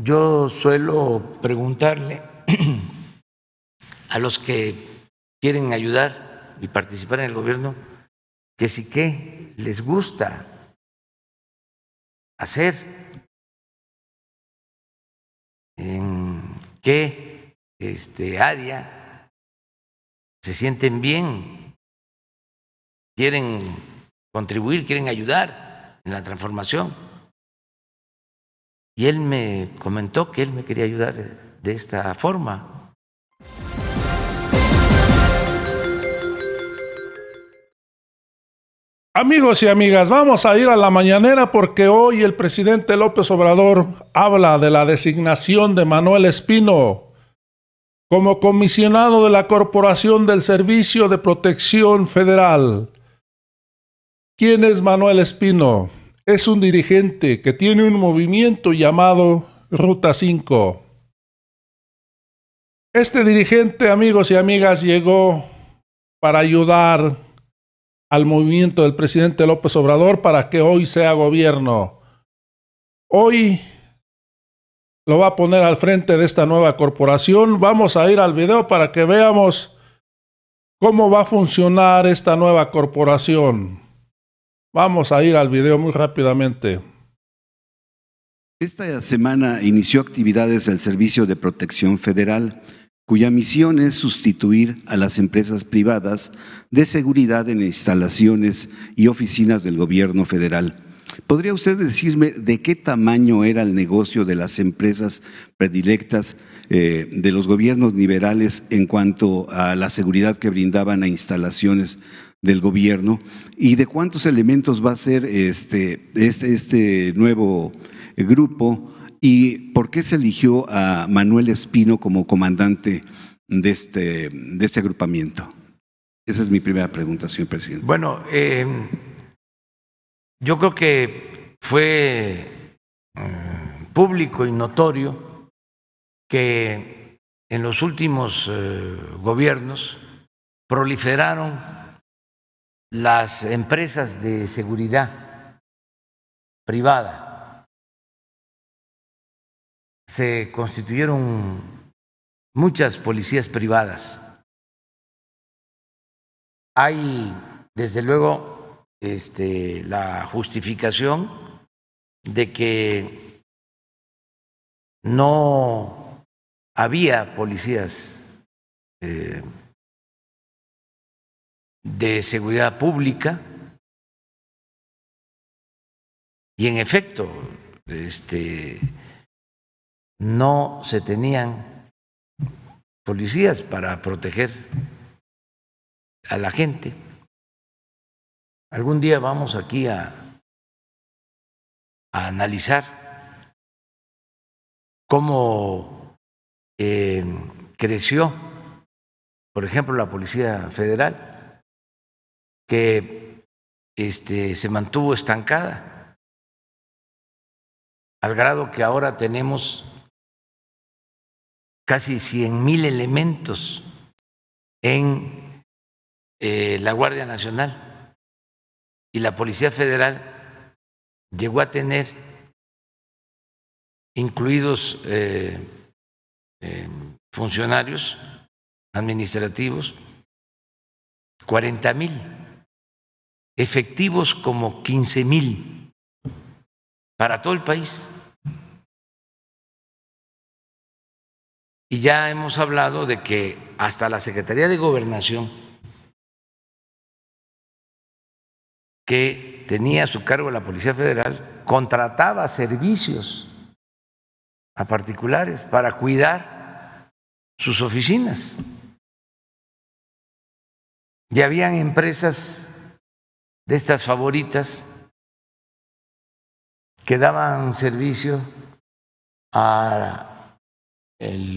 Yo suelo preguntarle a los que quieren ayudar y participar en el gobierno que si qué les gusta hacer, en qué este, área se sienten bien, quieren contribuir, quieren ayudar en la transformación. Y él me comentó que él me quería ayudar de esta forma. Amigos y amigas, vamos a ir a la mañanera porque hoy el presidente López Obrador habla de la designación de Manuel Espino como comisionado de la Corporación del Servicio de Protección Federal. ¿Quién es Manuel Espino? es un dirigente que tiene un movimiento llamado Ruta 5. Este dirigente, amigos y amigas, llegó para ayudar al movimiento del presidente López Obrador para que hoy sea gobierno. Hoy lo va a poner al frente de esta nueva corporación. Vamos a ir al video para que veamos cómo va a funcionar esta nueva corporación. Vamos a ir al video muy rápidamente. Esta semana inició actividades el Servicio de Protección Federal, cuya misión es sustituir a las empresas privadas de seguridad en instalaciones y oficinas del gobierno federal. ¿Podría usted decirme de qué tamaño era el negocio de las empresas predilectas eh, de los gobiernos liberales en cuanto a la seguridad que brindaban a instalaciones del gobierno y de cuántos elementos va a ser este, este, este, nuevo grupo y por qué se eligió a Manuel Espino como comandante de este, de este agrupamiento. Esa es mi primera pregunta, señor presidente. Bueno, eh, yo creo que fue eh, público y notorio que en los últimos eh, gobiernos proliferaron las empresas de seguridad privada se constituyeron muchas policías privadas. Hay, desde luego, este, la justificación de que no había policías eh, de seguridad pública. Y en efecto, este, no se tenían policías para proteger a la gente. Algún día vamos aquí a, analizar cómo eh, creció, por ejemplo, la Policía Federal que este, se mantuvo estancada, al grado que ahora tenemos casi 100 mil elementos en eh, la Guardia Nacional y la Policía Federal llegó a tener incluidos eh, eh, funcionarios administrativos, 40 mil efectivos como 15 mil para todo el país. Y ya hemos hablado de que hasta la Secretaría de Gobernación, que tenía a su cargo la Policía Federal, contrataba servicios a particulares para cuidar sus oficinas. Y habían empresas de estas favoritas que daban servicio al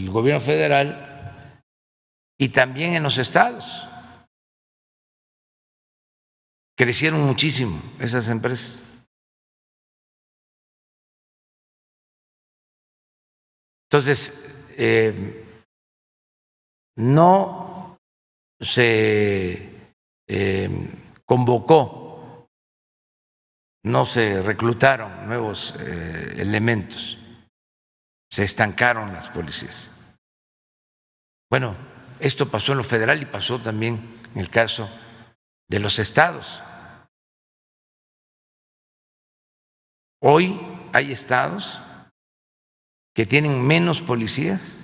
gobierno federal y también en los estados. Crecieron muchísimo esas empresas. Entonces, eh, no se eh, convocó no se reclutaron nuevos eh, elementos, se estancaron las policías. Bueno, esto pasó en lo federal y pasó también en el caso de los estados. Hoy hay estados que tienen menos policías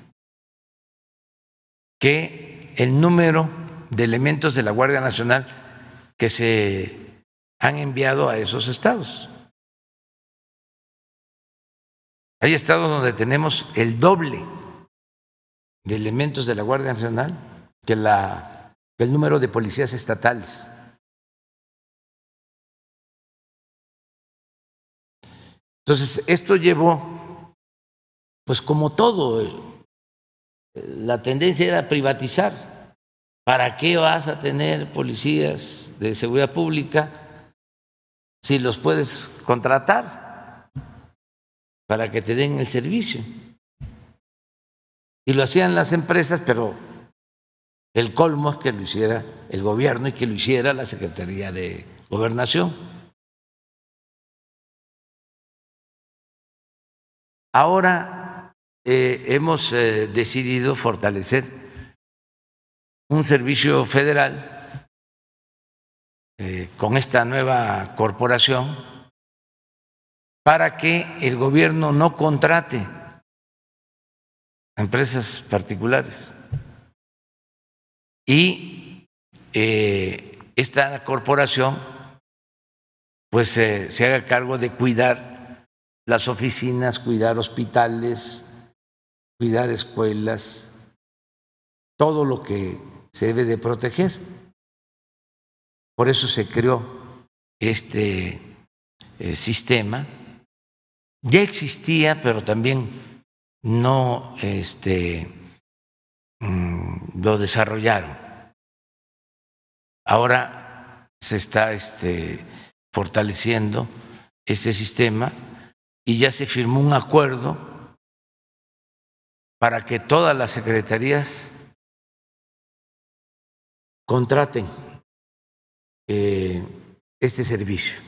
que el número de elementos de la Guardia Nacional que se han enviado a esos estados. Hay estados donde tenemos el doble de elementos de la Guardia Nacional que, el número de policías estatales. Entonces, esto llevó, pues como todo, la tendencia era privatizar. ¿Para qué vas a tener policías de seguridad pública si los puedes contratar para que te den el servicio. Y lo hacían las empresas, pero el colmo es que lo hiciera el gobierno y que lo hiciera la Secretaría de Gobernación. Ahora eh, hemos eh, decidido fortalecer un servicio federal eh, con esta nueva corporación para que el gobierno no contrate a empresas particulares. Y eh, esta corporación pues eh, se haga cargo de cuidar las oficinas, cuidar hospitales, cuidar escuelas, todo lo que se debe de proteger. Por eso se creó este eh, sistema. Ya existía, pero también no este, mm, lo desarrollaron. Ahora se está este, fortaleciendo este sistema y ya se firmó un acuerdo para que todas las secretarías contraten eh, este servicio,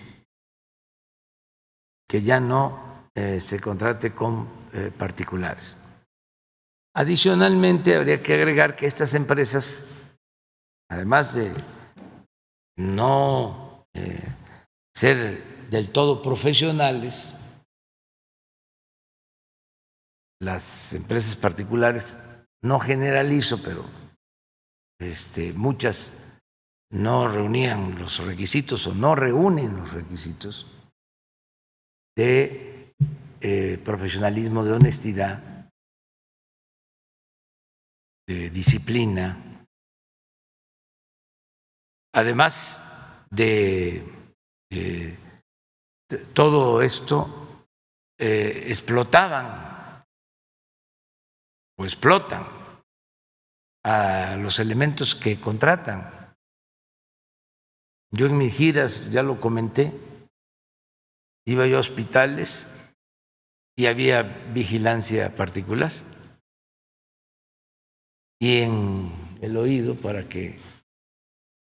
que ya no eh, se contrate con eh, particulares. Adicionalmente, habría que agregar que estas empresas, además de no ser del todo profesionales, las empresas particulares, no generalizo, pero este, muchas no reunían los requisitos o no reúnen los requisitos de eh, profesionalismo, de honestidad, de disciplina, además de eh, todo esto, eh, explotaban o explotan a los elementos que contratan yo en mis giras, ya lo comenté, iba yo a hospitales y había vigilancia particular. Y en el oído, para que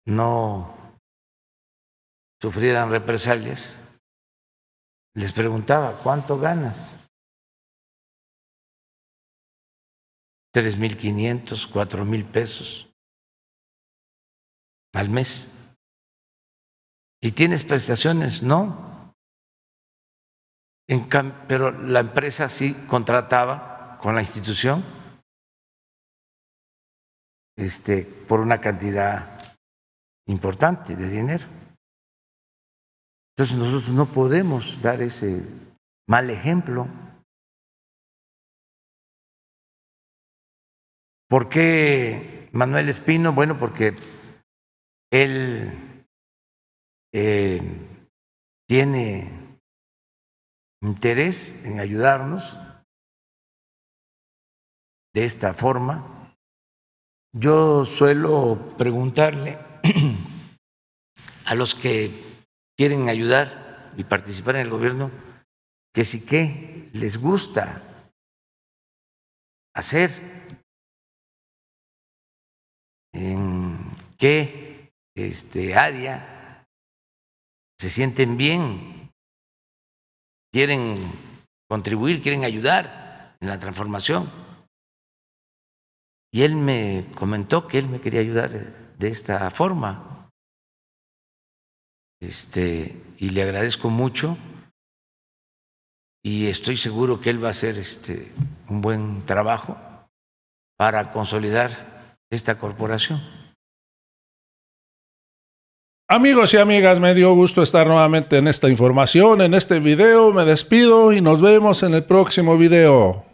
no sufrieran represalias, les preguntaba, ¿cuánto ganas? cuatro mil pesos al mes. ¿Y tienes prestaciones? No. pero la empresa sí contrataba con la institución este, por una cantidad importante de dinero. Entonces nosotros no podemos dar ese mal ejemplo. ¿Por qué Manuel Espino? Bueno, porque él eh, tiene interés en ayudarnos de esta forma. Yo suelo preguntarle a los que quieren ayudar y participar en el gobierno que si que les gusta hacer, en qué este, área se sienten bien, quieren contribuir, quieren ayudar en la transformación. Y él me comentó que él me quería ayudar de esta forma. Este, y le agradezco mucho y estoy seguro que él va a hacer este, un buen trabajo para consolidar esta corporación. Amigos y amigas, me dio gusto estar nuevamente en esta información, en este video. Me despido y nos vemos en el próximo video.